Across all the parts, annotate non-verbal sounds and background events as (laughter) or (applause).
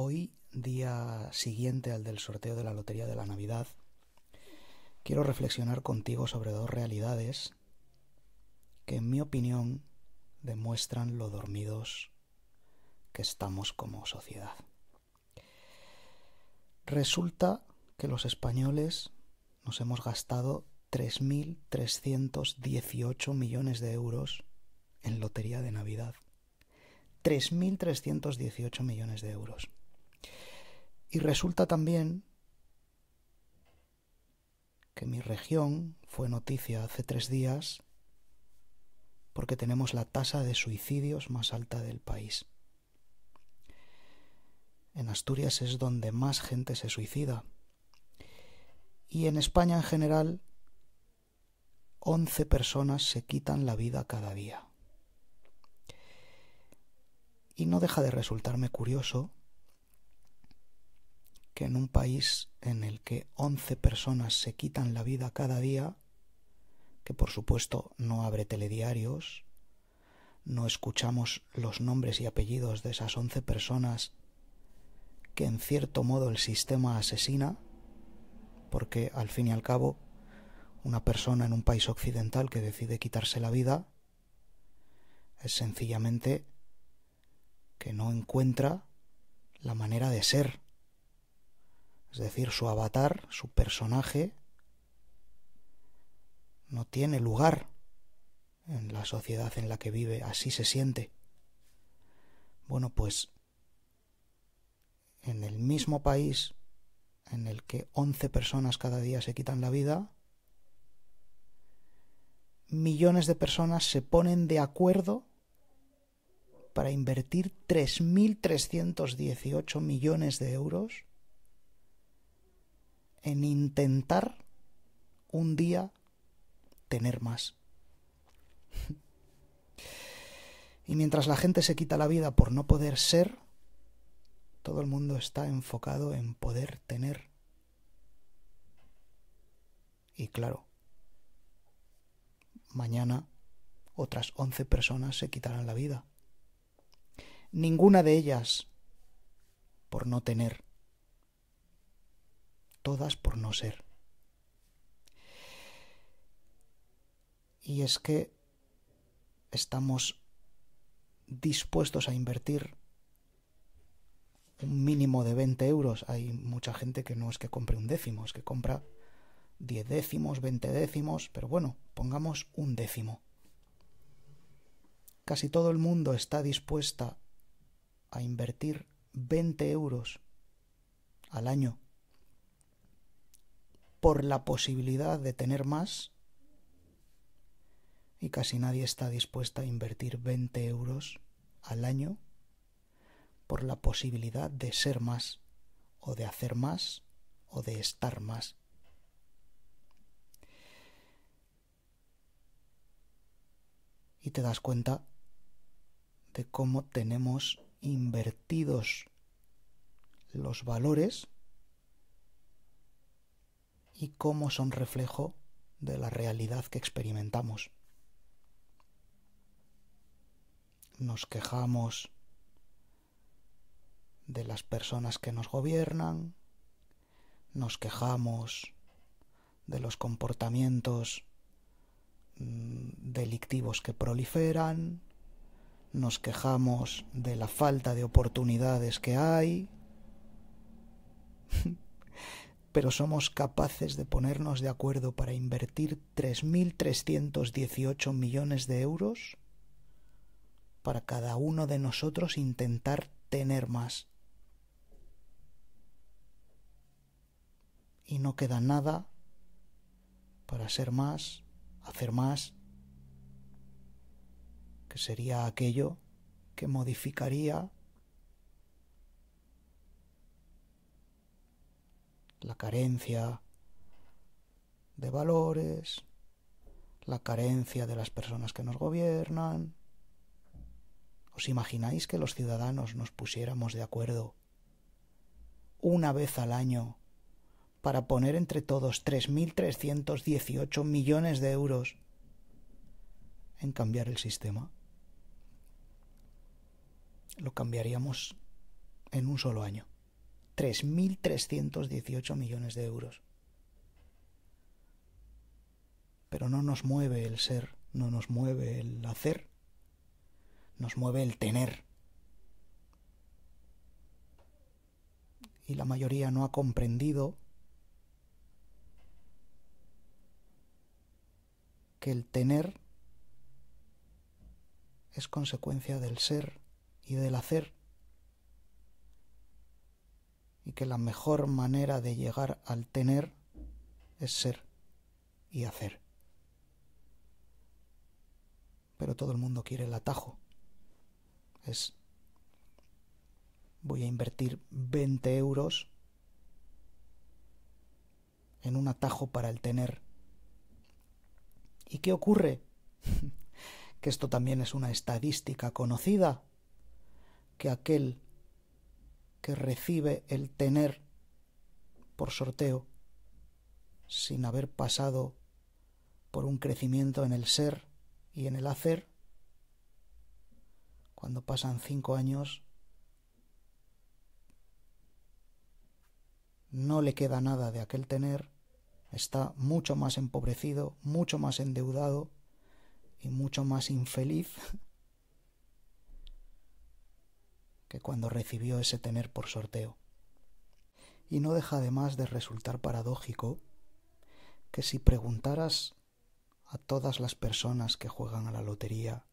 Hoy, día siguiente al del sorteo de la Lotería de la Navidad, quiero reflexionar contigo sobre dos realidades que, en mi opinión, demuestran lo dormidos que estamos como sociedad. Resulta que los españoles nos hemos gastado 3.318 millones de euros en lotería de Navidad. 3.318 millones de euros. Y resulta también que mi región fue noticia hace tres días porque tenemos la tasa de suicidios más alta del país. En Asturias es donde más gente se suicida. Y en España en general, 11 personas se quitan la vida cada día. Y no deja de resultarme curioso que en un país en el que once personas se quitan la vida cada día, que por supuesto no abre telediarios, no escuchamos los nombres y apellidos de esas once personas que en cierto modo el sistema asesina, porque al fin y al cabo una persona en un país occidental que decide quitarse la vida es sencillamente que no encuentra la manera de ser es decir, su avatar, su personaje, no tiene lugar en la sociedad en la que vive, así se siente. Bueno, pues en el mismo país en el que 11 personas cada día se quitan la vida, millones de personas se ponen de acuerdo para invertir 3.318 millones de euros en intentar un día tener más. y mientras la gente se quita la vida por no poder ser, todo el mundo está enfocado en poder tener. Y claro, mañana otras 11 personas se quitarán la vida. Ninguna de ellas por no tener todas por no ser. Y es que estamos dispuestos a invertir un mínimo de 20 euros. Hay mucha gente que no es que compre un décimo, es que compra 10 décimos, 20 décimos, pero bueno, pongamos un décimo. Casi todo el mundo está dispuesta a invertir 20 euros al año por la posibilidad de tener más y casi nadie está dispuesta a invertir 20 euros al año por la posibilidad de ser más o de hacer más o de estar más. Y te das cuenta de cómo tenemos invertidos los valores y cómo son reflejo de la realidad que experimentamos. Nos quejamos de las personas que nos gobiernan, nos quejamos de los comportamientos mm, delictivos que proliferan, nos quejamos de la falta de oportunidades que hay, pero somos capaces de ponernos de acuerdo para invertir 3.318 millones de euros para cada uno de nosotros intentar tener más. Y no queda nada para ser más, hacer más, que sería aquello que modificaría la carencia de valores, la carencia de las personas que nos gobiernan. ¿Os imagináis que los ciudadanos nos pusiéramos de acuerdo una vez al año para poner entre todos 3.318 millones de euros en cambiar el sistema? Lo cambiaríamos en un solo año. 3.318 millones de euros. Pero no nos mueve el ser, no nos mueve el hacer, nos mueve el tener. Y la mayoría no ha comprendido que el tener es consecuencia del ser y del hacer y que la mejor manera de llegar al tener es ser y hacer. Pero todo el mundo quiere el atajo. Es, voy a invertir 20 euros en un atajo para el tener. ¿Y qué ocurre? (laughs) que esto también es una estadística conocida, que aquel que recibe el tener por sorteo sin haber pasado por un crecimiento en el ser y en el hacer, cuando pasan cinco años, no le queda nada de aquel tener, está mucho más empobrecido, mucho más endeudado y mucho más infeliz que cuando recibió ese tener por sorteo. Y no deja además de resultar paradójico que si preguntaras a todas las personas que juegan a la lotería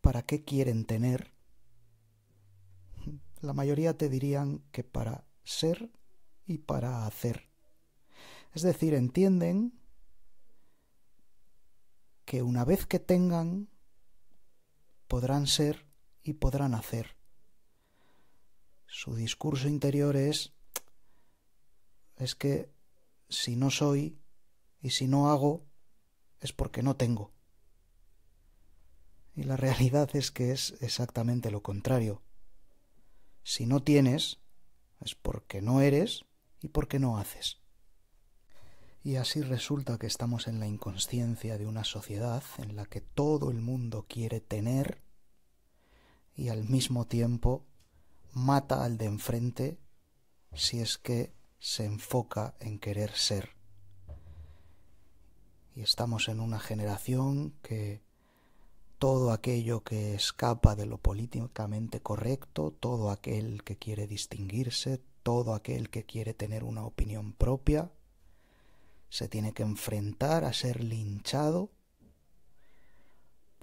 para qué quieren tener, (laughs) la mayoría te dirían que para ser y para hacer. Es decir, entienden que una vez que tengan podrán ser y podrán hacer. Su discurso interior es, es que si no soy y si no hago, es porque no tengo. Y la realidad es que es exactamente lo contrario. Si no tienes, es porque no eres y porque no haces. Y así resulta que estamos en la inconsciencia de una sociedad en la que todo el mundo quiere tener y al mismo tiempo mata al de enfrente si es que se enfoca en querer ser. Y estamos en una generación que todo aquello que escapa de lo políticamente correcto, todo aquel que quiere distinguirse, todo aquel que quiere tener una opinión propia, se tiene que enfrentar a ser linchado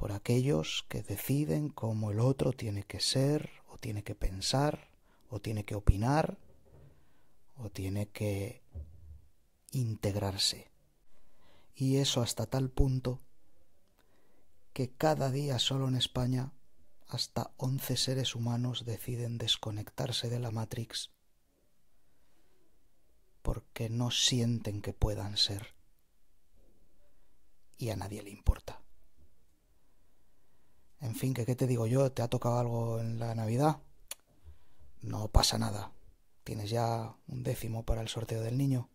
por aquellos que deciden cómo el otro tiene que ser, o tiene que pensar, o tiene que opinar, o tiene que integrarse. Y eso hasta tal punto que cada día solo en España hasta 11 seres humanos deciden desconectarse de la Matrix porque no sienten que puedan ser y a nadie le importa. En fin, que qué te digo yo, te ha tocado algo en la Navidad. No pasa nada. Tienes ya un décimo para el sorteo del niño.